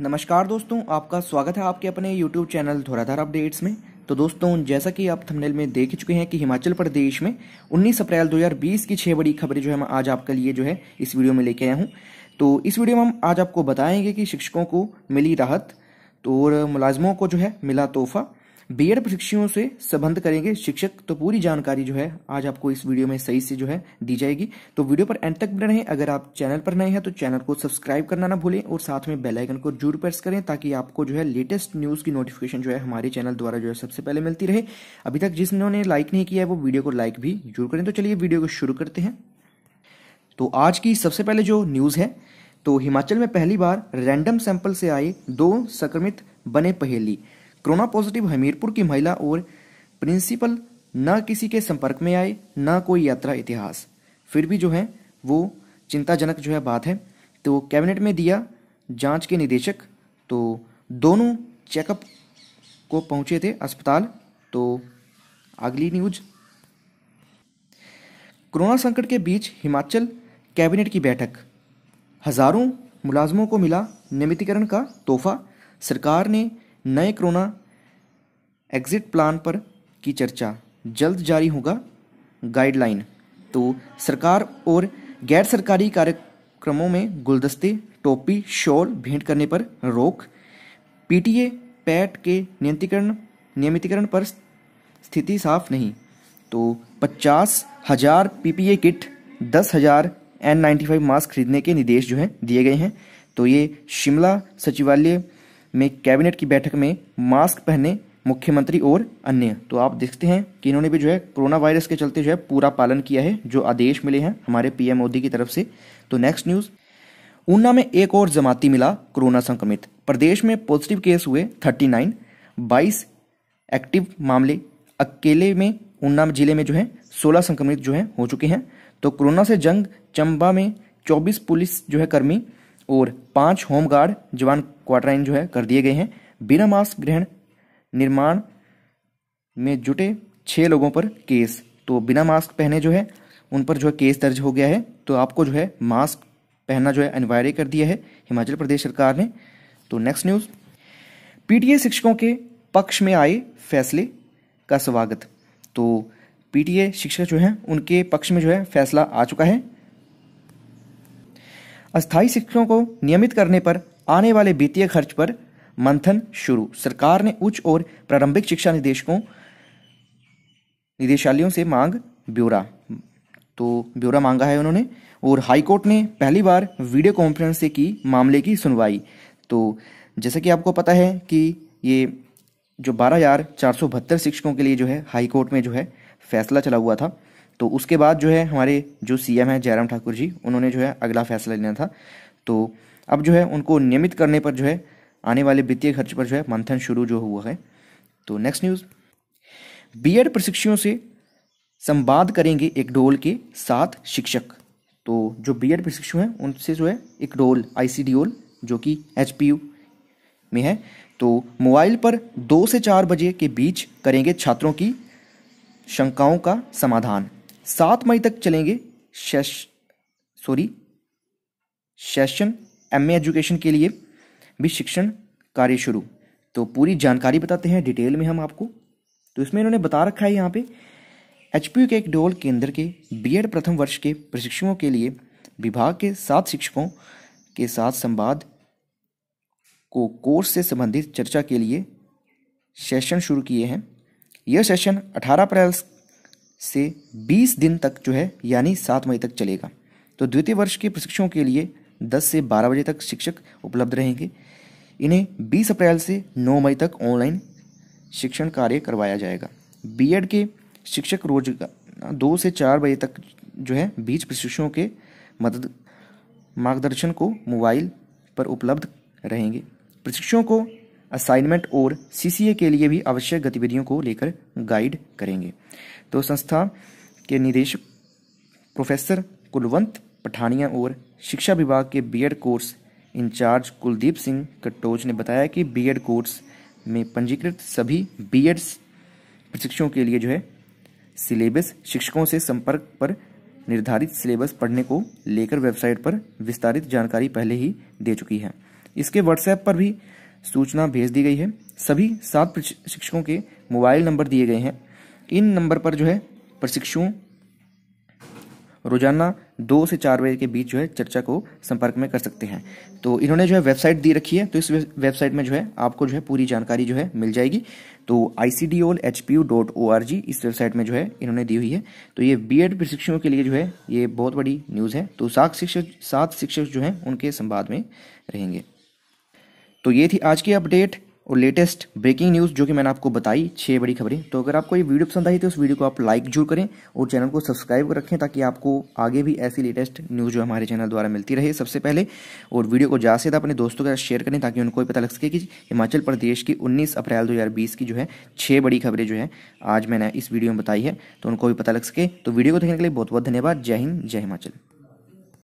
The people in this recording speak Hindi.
नमस्कार दोस्तों आपका स्वागत है आपके अपने YouTube चैनल धौराधार अपडेट्स में तो दोस्तों जैसा कि आप थंबनेल में देख चुके हैं कि हिमाचल प्रदेश में 19 अप्रैल 2020 की छह बड़ी खबरें जो है मैं आज आपके लिए जो है इस वीडियो में लेके आया हूं तो इस वीडियो में हम आज आपको बताएंगे कि शिक्षकों को मिली राहत तो और मुलाजमों को जो है मिला तोहफा बीएड प्रशिक्षुओं से संबंध करेंगे शिक्षक तो पूरी जानकारी जो है आज आपको इस वीडियो में सही से जो है दी जाएगी तो वीडियो पर एंड तक बने रहें अगर आप चैनल पर नए हैं तो चैनल को सब्सक्राइब करना ना भूलें और साथ में बेल आइकन को जरूर प्रेस करें ताकि आपको जो है लेटेस्ट न्यूज़ की नोटिफिकेशन जो है हमारे चैनल द्वारा जो है सबसे पहले मिलती रहे अभी तक जिसने लाइक नहीं किया है वो वीडियो को लाइक भी जरूर करें तो चलिए वीडियो को शुरू करते हैं तो आज की सबसे पहले जो न्यूज़ है तो हिमाचल में पहली बार रैंडम सैंपल से आए दो संक्रमित बने पहेली कोरोना पॉजिटिव हमीरपुर की महिला और प्रिंसिपल न किसी के संपर्क में आए न कोई यात्रा इतिहास फिर भी जो है वो चिंताजनक जो है बात है तो कैबिनेट में दिया जांच के निदेशक तो दोनों चेकअप को पहुंचे थे अस्पताल तो अगली न्यूज कोरोना संकट के बीच हिमाचल कैबिनेट की बैठक हजारों मुलाजमों को मिला नियमितीकरण का तोहफा सरकार ने नए कोरोना एग्जिट प्लान पर की चर्चा जल्द जारी होगा गाइडलाइन तो सरकार और गैर सरकारी कार्यक्रमों में गुलदस्ते टोपी शॉल भेंट करने पर रोक पीटीए पैट के नियंत्रीकरण नियमितीकरण पर स्थिति साफ नहीं तो पचास हज़ार पीपीए किट दस हज़ार एन नाइन्टी फाइव मास्क खरीदने के निर्देश जो हैं दिए गए हैं तो ये शिमला सचिवालय में कैबिनेट की बैठक में मास्क पहने मुख्यमंत्री और अन्य तो आप देखते हैं कि इन्होंने भी जो है कोरोना वायरस के चलते जो है पूरा पालन किया है जो आदेश मिले हैं हमारे पीएम मोदी की तरफ से तो नेक्स्ट न्यूज़ ऊना में एक और जमाती मिला कोरोना संक्रमित प्रदेश में पॉजिटिव केस हुए 39, 22 एक्टिव मामले अकेले में ऊना जिले में जो है 16 संक्रमित जो है हो चुके हैं तो कोरोना से जंग चंबा में 24 पुलिस जो है कर्मी और पांच होमगार्ड जवान क्वार्टराइन जो है कर दिए गए हैं बिना मास्क ग्रहण निर्माण में जुटे छः लोगों पर केस तो बिना मास्क पहने जो है उन पर जो है केस दर्ज हो गया है तो आपको जो है मास्क पहनना जो है अनिवार्य कर दिया है हिमाचल प्रदेश सरकार ने तो नेक्स्ट न्यूज़ पीटीए शिक्षकों के पक्ष में आए फैसले का स्वागत तो पीटीए शिक्षक जो है उनके पक्ष में जो है फैसला आ चुका है अस्थायी शिक्षकों को नियमित करने पर आने वाले वित्तीय खर्च पर मंथन शुरू सरकार ने उच्च और प्रारंभिक शिक्षा निदेशकों निदेशालयों से मांग ब्यूरा तो ब्यूरा मांगा है उन्होंने और हाईकोर्ट ने पहली बार वीडियो कॉन्फ्रेंस से की मामले की सुनवाई तो जैसे कि आपको पता है कि ये जो बारह हज़ार चार सौ बहत्तर शिक्षकों के लिए जो है हाईकोर्ट में जो है फैसला चला हुआ था तो उसके बाद जो है हमारे जो सीएम है जयराम ठाकुर जी उन्होंने जो है अगला फैसला लेना था तो अब जो है उनको नियमित करने पर जो है आने वाले वित्तीय खर्च पर जो है मंथन शुरू जो हुआ है तो नेक्स्ट न्यूज़ बी एड प्रशिक्षुओं से संवाद करेंगे एक डोल के सात शिक्षक तो जो बी एड प्रशिक्षु हैं उनसे जो है एक डोल आई सी ओल जो कि एच पी यू में है तो मोबाइल पर दो से चार बजे के बीच करेंगे छात्रों की शंकाओं का समाधान सात मई तक चलेंगे शेष सॉरी सेशन एम एजुकेशन के लिए भी शिक्षण कार्य शुरू तो पूरी जानकारी बताते हैं डिटेल में हम आपको तो इसमें इन्होंने बता रखा है यहाँ पे एच के एक डोल केंद्र के बीएड प्रथम वर्ष के प्रशिक्षुओं के लिए विभाग के सात शिक्षकों के साथ संवाद को कोर्स से संबंधित चर्चा के लिए सेशन शुरू किए हैं यह सेशन 18 अप्रैल से 20 दिन तक जो है यानी 7 मई तक चलेगा तो द्वितीय वर्ष के प्रशिक्षकों के लिए 10 से 12 बजे तक शिक्षक उपलब्ध रहेंगे इन्हें 20 अप्रैल से 9 मई तक ऑनलाइन शिक्षण कार्य करवाया जाएगा बीएड के शिक्षक रोजगार दो से चार बजे तक जो है बीच प्रशिक्षकों के मदद मार्गदर्शन को मोबाइल पर उपलब्ध रहेंगे प्रशिक्षकों को असाइनमेंट और सीसीए के लिए भी आवश्यक गतिविधियों को लेकर गाइड करेंगे तो संस्था के निदेशक प्रोफेसर कुलवंत पठानिया और शिक्षा विभाग के B Ed course incharge Kuldeep Singh Katoch ने बताया कि बीएड कोर्स में पंजीकृत सभी बीएड प्रशिक्षकों के लिए जो है सिलेबस शिक्षकों से संपर्क पर निर्धारित सिलेबस पढ़ने को लेकर वेबसाइट पर विस्तारित जानकारी पहले ही दे चुकी है इसके व्हाट्सएप पर भी सूचना भेज दी गई है सभी सात प्रशिक्षकों के मोबाइल नंबर दिए गए हैं इन नंबर पर जो है प्रशिक्षुओं रोजाना दो से चार बजे के बीच जो है चर्चा को संपर्क में कर सकते हैं तो इन्होंने जो है वेबसाइट दी रखी है तो इस वेबसाइट में जो है आपको जो है पूरी जानकारी जो है मिल जाएगी तो I C D O L H P U dot O R G इस वेबसाइट में जो है इन्होंने दी हुई है तो ये बी एड प्रशिक्षकों के लिए जो है ये बहुत बड़ी न्यूज़ है तो सात शिक्षक सात शिक्षक जो हैं उनके संवाद में रहेंगे तो ये थी आज की अपडेट और लेटेस्ट ब्रेकिंग न्यूज़ जो कि मैंने आपको बताई छः बड़ी खबरें तो अगर आपको ये वीडियो पसंद आई तो उस वीडियो को आप लाइक जरूर करें और चैनल को सब्सक्राइब कर रखें ताकि आपको आगे भी ऐसी लेटेस्ट न्यूज़ जो हमारे चैनल द्वारा मिलती रहे सबसे पहले और वीडियो को ज़्यादा से ज़्यादा अपने दोस्तों के साथ शेयर करें ताकि उनको भी पता लग सके कि हिमाचल प्रदेश की उन्नीस अप्रैल दो की जो है छः बड़ी खबरें जो है आज मैंने इस वीडियो में बताई है तो उनको भी पता लग सके तो वीडियो को देखने के लिए बहुत बहुत धन्यवाद जय हिंद जय हिमाचल